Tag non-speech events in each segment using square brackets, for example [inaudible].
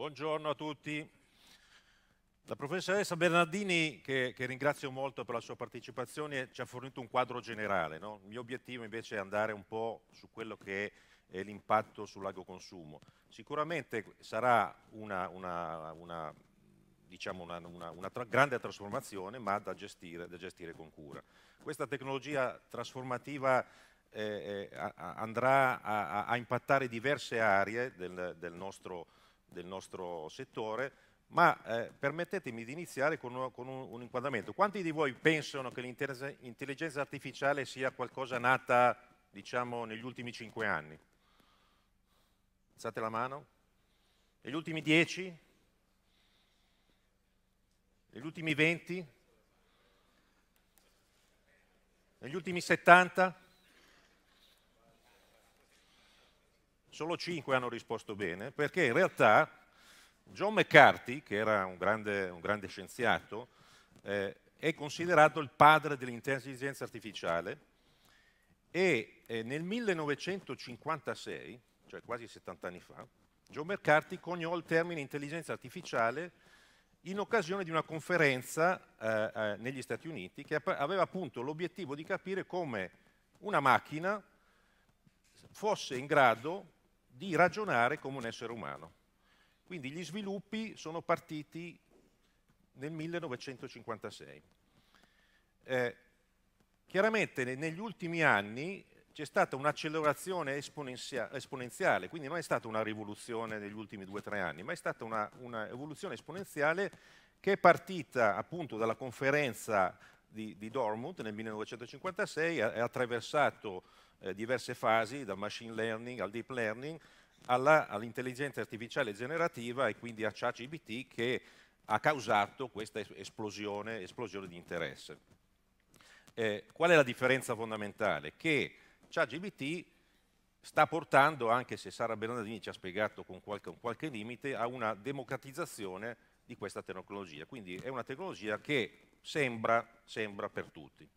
Buongiorno a tutti. La professoressa Bernardini, che, che, ringrazio molto per la sua partecipazione, ci ha fornito un quadro generale. No? Il mio obiettivo invece è andare un po' su quello che è l'impatto sull'agroconsumo. Sicuramente sarà una, una, una diciamo una, una, una tra grande trasformazione, ma da gestire, da gestire, con cura. Questa tecnologia trasformativa eh, eh, a, a andrà a, a, impattare diverse aree del, del nostro del nostro settore, ma eh, permettetemi di iniziare con, un, con un, un, inquadramento. Quanti di voi pensano che l'intelligenza artificiale sia qualcosa nata, diciamo, negli ultimi cinque anni? Alzate la mano. Negli ultimi dieci? Negli ultimi venti? Negli ultimi settanta? solo cinque hanno risposto bene, perché in realtà John McCarthy, che era un grande, un grande scienziato, eh, è considerato il padre dell'intelligenza artificiale e eh, nel 1956, cioè quasi 70 anni fa, John McCarthy coniò il termine intelligenza artificiale in occasione di una conferenza eh, eh negli Stati Uniti che aveva appunto l'obiettivo di capire come una macchina fosse in grado di ragionare come un essere umano. Quindi gli sviluppi sono partiti nel 1956. Eh, chiaramente negli ultimi anni c'è stata un'accelerazione esponenziale, quindi non è stata una rivoluzione negli ultimi due o tre anni, ma è stata un'evoluzione esponenziale che è partita appunto dalla conferenza di, di Dortmund nel 1956, ha, attraversato eh, diverse fasi, dal machine learning al deep learning, all'intelligenza artificiale generativa e quindi a ChatGPT che ha causato questa esplosione, esplosione di interesse. Eh, qual è la differenza fondamentale? Che ChatGPT sta portando, anche se Sara Bernardini ci ha spiegato con qualche, con qualche limite, a una democratizzazione di questa tecnologia. Quindi è una tecnologia che sembra, sembra per tutti.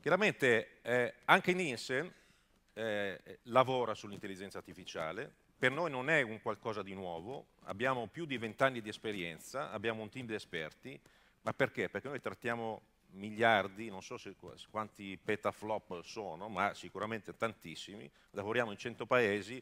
Chiaramente eh, anche Nielsen eh, lavora sull'intelligenza artificiale, per noi non è un qualcosa di nuovo, abbiamo più di vent'anni di esperienza, abbiamo un team di esperti, ma perché? Perché noi trattiamo miliardi, non so se, quanti petaflop sono, ma sicuramente tantissimi, lavoriamo in 100 paesi,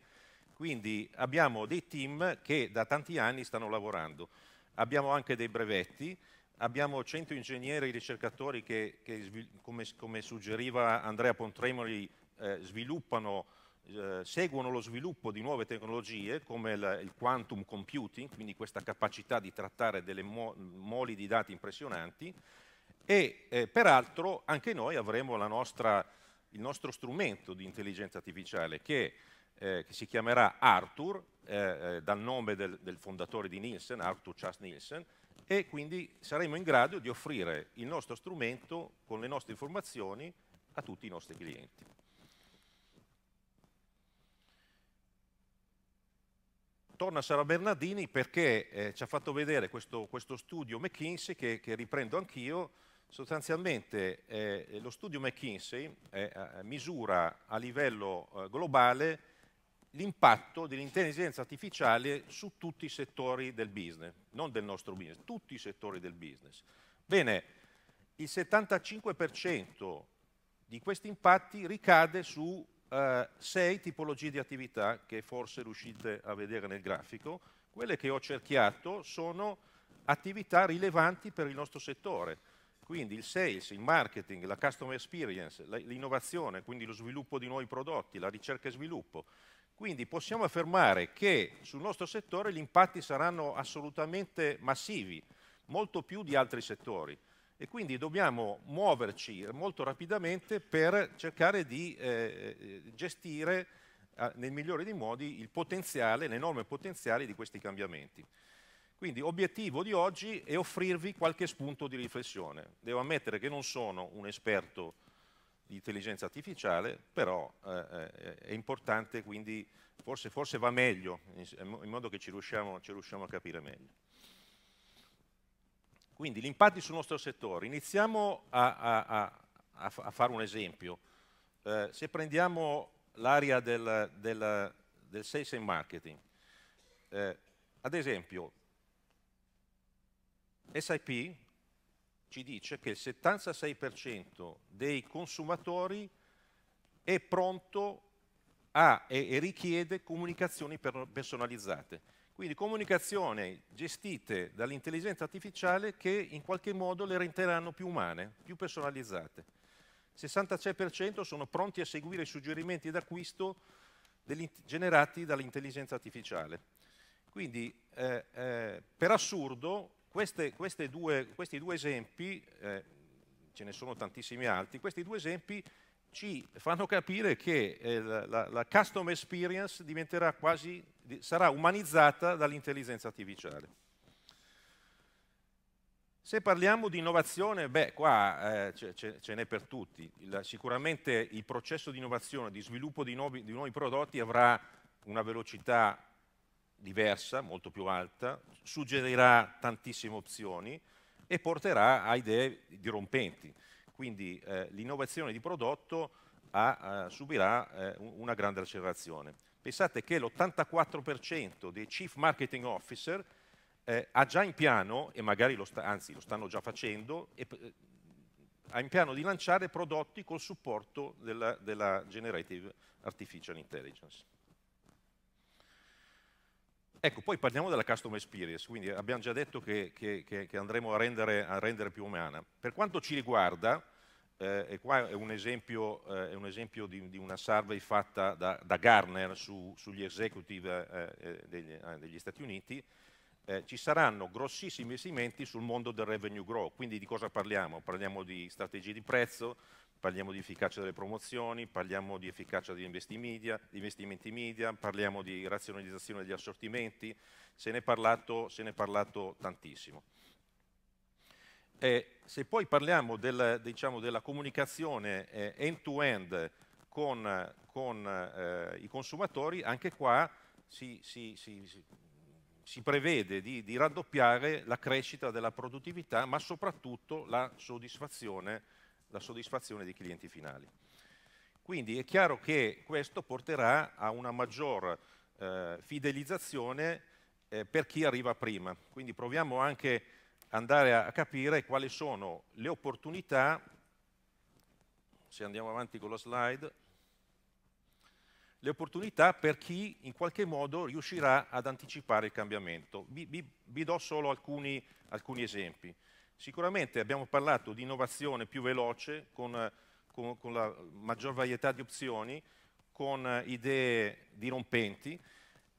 quindi abbiamo dei team che da tanti anni stanno lavorando. Abbiamo anche dei brevetti, abbiamo 100 ingegneri e ricercatori che, che come, come, suggeriva Andrea Pontremoli, eh, eh, seguono lo sviluppo di nuove tecnologie come il, il, quantum computing, quindi questa capacità di trattare delle mo moli di dati impressionanti, e eh, peraltro anche noi avremo nostra, il nostro strumento di intelligenza artificiale che, eh, che si chiamerà Arthur, eh, eh dal nome del, del, fondatore di Nielsen, Arthur Charles Nielsen, e quindi saremo in grado di offrire il nostro strumento con le nostre informazioni a tutti i nostri clienti. Torna Sara Bernardini perché eh, ci ha fatto vedere questo, questo studio McKinsey che, che riprendo anch'io, sostanzialmente eh, lo studio McKinsey eh, eh misura a livello eh, globale l'impatto dell'intelligenza artificiale su tutti i settori del business, non del nostro business, tutti i settori del business. Bene, il 75% di questi impatti ricade su eh, sei tipologie di attività che forse riuscite a vedere nel grafico. Quelle che ho cerchiato sono attività rilevanti per il nostro settore. Quindi il sales, il marketing, la customer experience, l'innovazione, quindi lo sviluppo di nuovi prodotti, la ricerca e sviluppo, quindi possiamo affermare che sul nostro settore gli impatti saranno assolutamente massivi, molto più di altri settori e quindi dobbiamo muoverci molto rapidamente per cercare di eh, eh gestire eh, nel migliore dei modi il potenziale, l'enorme potenziale di questi cambiamenti. Quindi obiettivo di oggi è offrirvi qualche spunto di riflessione. Devo ammettere che non sono un esperto di intelligenza artificiale, però eh, eh, è importante, quindi forse, forse, va meglio, in modo che ci riusciamo, ci riusciamo a capire meglio. Quindi gli impatti sul nostro settore. Iniziamo a, a, a, a fare un esempio. Eh, se prendiamo l'area del, del, del, sales and marketing, eh, ad esempio, SIP, ci dice che il 76% dei consumatori è pronto a e, e richiede comunicazioni per, personalizzate. Quindi comunicazioni gestite dall'intelligenza artificiale che in qualche modo le renderanno più umane, più personalizzate. Il 66% sono pronti a seguire i suggerimenti d'acquisto generati dall'intelligenza artificiale. Quindi eh, eh, per assurdo queste, queste due, questi due esempi, eh, ce ne sono tantissimi altri, questi due esempi ci fanno capire che eh, la, la, custom experience diventerà quasi, sarà umanizzata dall'intelligenza artificiale. Se parliamo di innovazione, beh, qua eh, ce, ce n'è per tutti. Il, sicuramente il processo di innovazione, di sviluppo di nuovi, di nuovi prodotti avrà una velocità diversa, molto più alta, suggerirà tantissime opzioni e porterà a idee dirompenti. Quindi eh, l'innovazione di prodotto ha, eh, subirà eh, una grande accelerazione. Pensate che l'84% dei chief marketing officer eh, ha già in piano, e magari lo sta, anzi lo stanno già facendo, e, ha in piano di lanciare prodotti col supporto della, della Generative Artificial Intelligence. Ecco, poi parliamo della custom experience, quindi abbiamo già detto che, che, che andremo a rendere, a rendere, più umana. Per quanto ci riguarda, eh, e qua è un esempio, eh, è un esempio di, di, una survey fatta da, da Garner su, sugli executive eh, eh degli, eh, degli, Stati Uniti, eh, ci saranno grossissimi investimenti sul mondo del revenue growth, quindi di cosa parliamo? Parliamo di strategie di prezzo, parliamo di efficacia delle promozioni, parliamo di efficacia degli investimenti media, parliamo di razionalizzazione degli assortimenti, se ne è parlato, ne è parlato tantissimo. E se poi parliamo del, diciamo, della comunicazione eh, end-to-end eh, -end con, con eh, i consumatori, anche qua si, si, si, si prevede di, di raddoppiare la crescita della produttività, ma soprattutto la soddisfazione la soddisfazione dei clienti finali. Quindi è chiaro che questo porterà a una maggior eh, fidelizzazione eh, per chi arriva prima. Quindi proviamo anche andare a capire quali sono le opportunità, se andiamo avanti con la slide, le opportunità per chi in qualche modo riuscirà ad anticipare il cambiamento. Vi, vi, vi do solo alcuni, alcuni esempi. Sicuramente abbiamo parlato di innovazione più veloce, con, con, con la maggior varietà di opzioni, con idee dirompenti.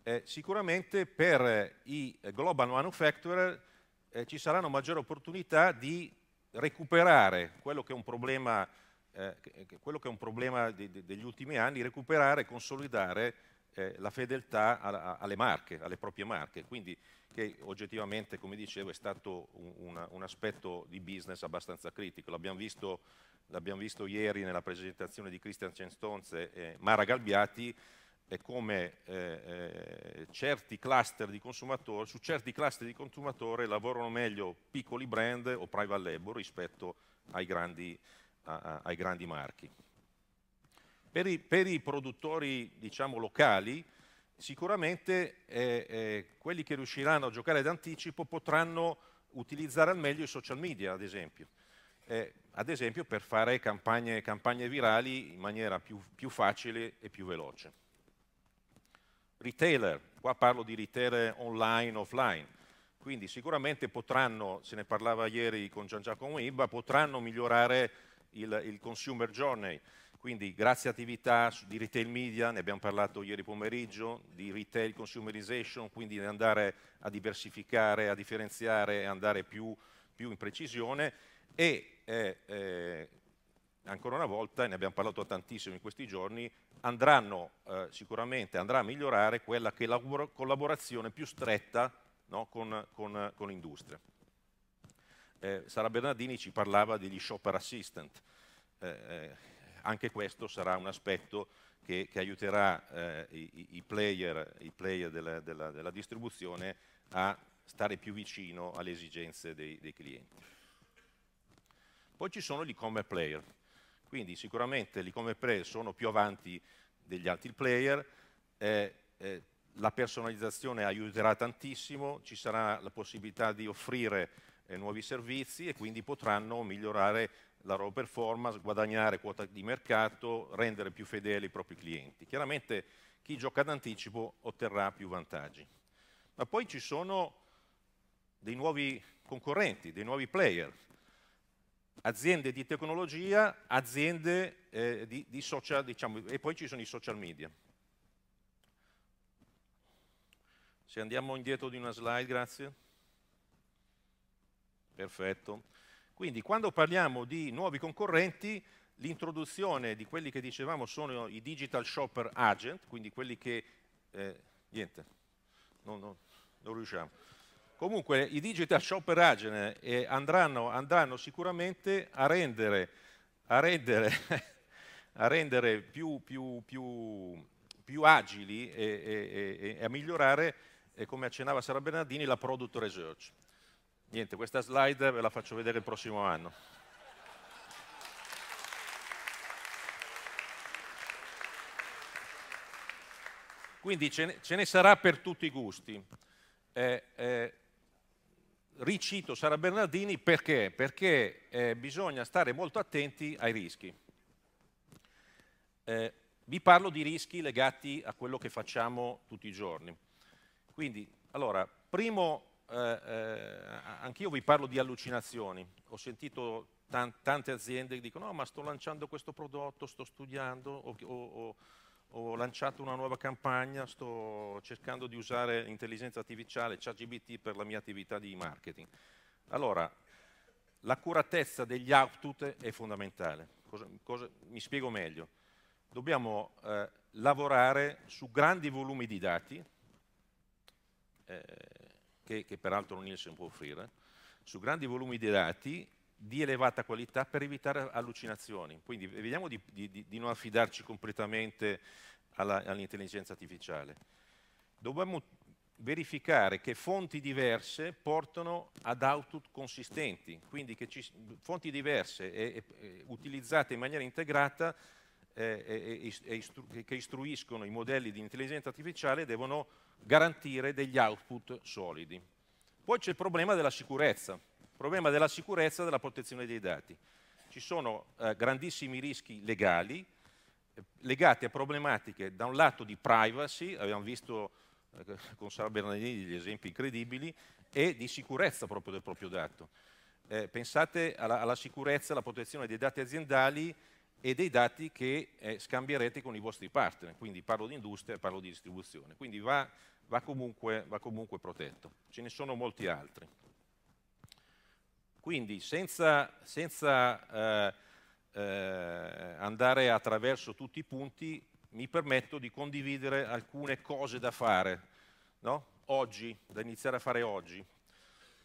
Eh, sicuramente per i global manufacturer eh, ci saranno maggiori opportunità di recuperare quello che è un problema, eh, che è un problema di, di, degli ultimi anni, recuperare e consolidare eh, la fedeltà alla, alle marche, alle proprie marche, quindi che oggettivamente, come dicevo, è stato un, una, un aspetto di business abbastanza critico. L'abbiamo visto, visto, ieri nella presentazione di Christian Censtonze e Mara Galbiati, è come eh, eh certi cluster di consumatori, su certi cluster di consumatori lavorano meglio piccoli brand o private label rispetto ai grandi, a, a, ai grandi marchi. Per i, per i produttori diciamo, locali sicuramente eh, eh, quelli che riusciranno a giocare d'anticipo potranno utilizzare al meglio i social media ad esempio. Eh, ad esempio per fare campagne, campagne virali in maniera più, più, facile e più veloce. Retailer, qua parlo di retailer online, offline, quindi sicuramente potranno, se ne parlava ieri con Gian Giacomo Ibba, potranno migliorare il, il consumer journey, quindi grazie attività di retail media, ne abbiamo parlato ieri pomeriggio, di retail consumerization, quindi di andare a diversificare, a differenziare e andare più, più, in precisione e eh, eh, ancora una volta, ne abbiamo parlato tantissimo in questi giorni, andranno eh, sicuramente andrà a migliorare quella che è la collaborazione più stretta no, con, con, con l'industria. Eh, Sara Bernardini ci parlava degli shopper assistant. Eh, eh, anche questo sarà un aspetto che, che aiuterà eh, i, i, player, i player della, della, della, distribuzione a stare più vicino alle esigenze dei, dei clienti. Poi ci sono gli e-commerce player, quindi sicuramente gli e-commerce player sono più avanti degli altri player, eh, eh, la personalizzazione aiuterà tantissimo, ci sarà la possibilità di offrire eh, nuovi servizi e quindi potranno migliorare la loro performance, guadagnare quota di mercato, rendere più fedeli i propri clienti. Chiaramente chi gioca d'anticipo otterrà più vantaggi. Ma poi ci sono dei nuovi concorrenti, dei nuovi player, aziende di tecnologia, aziende eh, di, di, social, diciamo, e poi ci sono i social media. Se andiamo indietro di una slide, grazie. Perfetto. Quindi quando parliamo di nuovi concorrenti, l'introduzione di quelli che dicevamo sono i digital shopper agent, quindi quelli che... Eh, niente, non, non, non, riusciamo. Comunque i digital shopper agent eh, eh andranno, andranno, sicuramente a rendere, a rendere, [laughs] a rendere più, più, più, più, agili e, e, e a migliorare, eh, come accennava Sara Bernardini, la product research. Niente, questa slide ve la faccio vedere il prossimo anno. Quindi ce ne, ce ne sarà per tutti i gusti. Eh, eh, ricito Sara Bernardini perché? Perché eh, bisogna stare molto attenti ai rischi. Eh, vi parlo di rischi legati a quello che facciamo tutti i giorni. Quindi, allora, primo eh, eh anch'io vi parlo di allucinazioni, ho sentito tan tante aziende che dicono no ma sto lanciando questo prodotto, sto studiando, ho, ho, ho lanciato una nuova campagna, sto cercando di usare l'intelligenza artificiale, ChatGBT per la mia attività di marketing. Allora, l'accuratezza degli output è fondamentale, cosa, cosa, mi spiego meglio. Dobbiamo eh, lavorare su grandi volumi di dati, eh, che, che peraltro Nielsen può offrire, su grandi volumi di dati di elevata qualità per evitare allucinazioni. Quindi vediamo di, di, di non affidarci completamente all'intelligenza all artificiale. Dobbiamo verificare che fonti diverse portano ad output consistenti, quindi che ci, fonti diverse e, e, utilizzate in maniera integrata eh, istru che istruiscono i modelli di intelligenza artificiale devono garantire degli output solidi. Poi c'è il problema della sicurezza, il problema della sicurezza e della protezione dei dati. Ci sono eh, grandissimi rischi legali eh, legati a problematiche da un lato di privacy, abbiamo visto eh, con Sara Bernardini degli esempi incredibili, e di sicurezza proprio del proprio dato. Eh, pensate alla, alla sicurezza, alla protezione dei dati aziendali e dei dati che eh, scambierete con i vostri partner, quindi parlo di industria, parlo di distribuzione, quindi va, va, comunque, va comunque protetto. Ce ne sono molti altri. Quindi senza, senza eh, eh, andare attraverso tutti i punti, mi permetto di condividere alcune cose da fare, no? oggi, da iniziare a fare oggi.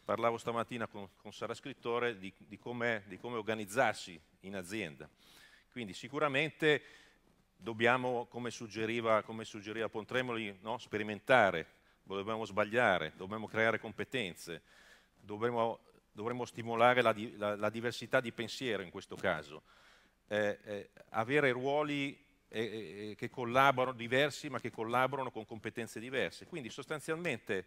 Parlavo stamattina con, con Sara Scrittore di, di come com organizzarsi in azienda. Quindi sicuramente dobbiamo, come suggeriva, come suggeriva Pontremoli, no? sperimentare, dobbiamo sbagliare, dobbiamo creare competenze, dovremmo, dovremmo stimolare la, la, la, diversità di pensiero in questo caso, eh, eh, avere ruoli eh, eh, eh che collaborano diversi ma che collaborano con competenze diverse. Quindi sostanzialmente,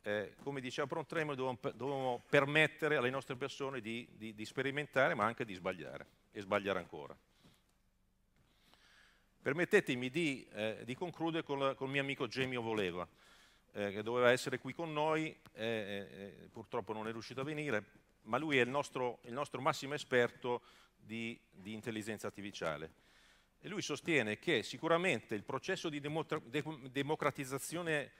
eh, come diceva Pontremoli, dobbiamo, dobbiamo, permettere alle nostre persone di, di, di sperimentare ma anche di sbagliare e sbagliare ancora. Permettetemi di, eh, di concludere col, col, mio amico Gemio Voleva, eh, che doveva essere qui con noi, eh, purtroppo non è riuscito a venire, ma lui è il nostro, il nostro massimo esperto di, di intelligenza artificiale. E lui sostiene che sicuramente il processo di democratizzazione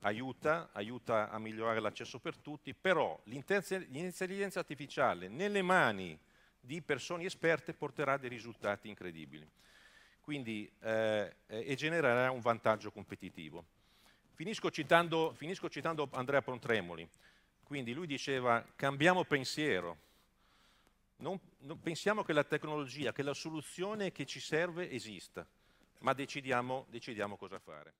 aiuta, aiuta a migliorare l'accesso per tutti, però l'intelligenza artificiale nelle mani di persone esperte porterà dei risultati incredibili. Quindi, eh, e genererà un vantaggio competitivo. Finisco citando, finisco citando Andrea Pontremoli. Quindi lui diceva cambiamo pensiero, non, non, pensiamo che la tecnologia, che la soluzione che ci serve esista, ma decidiamo, decidiamo cosa fare.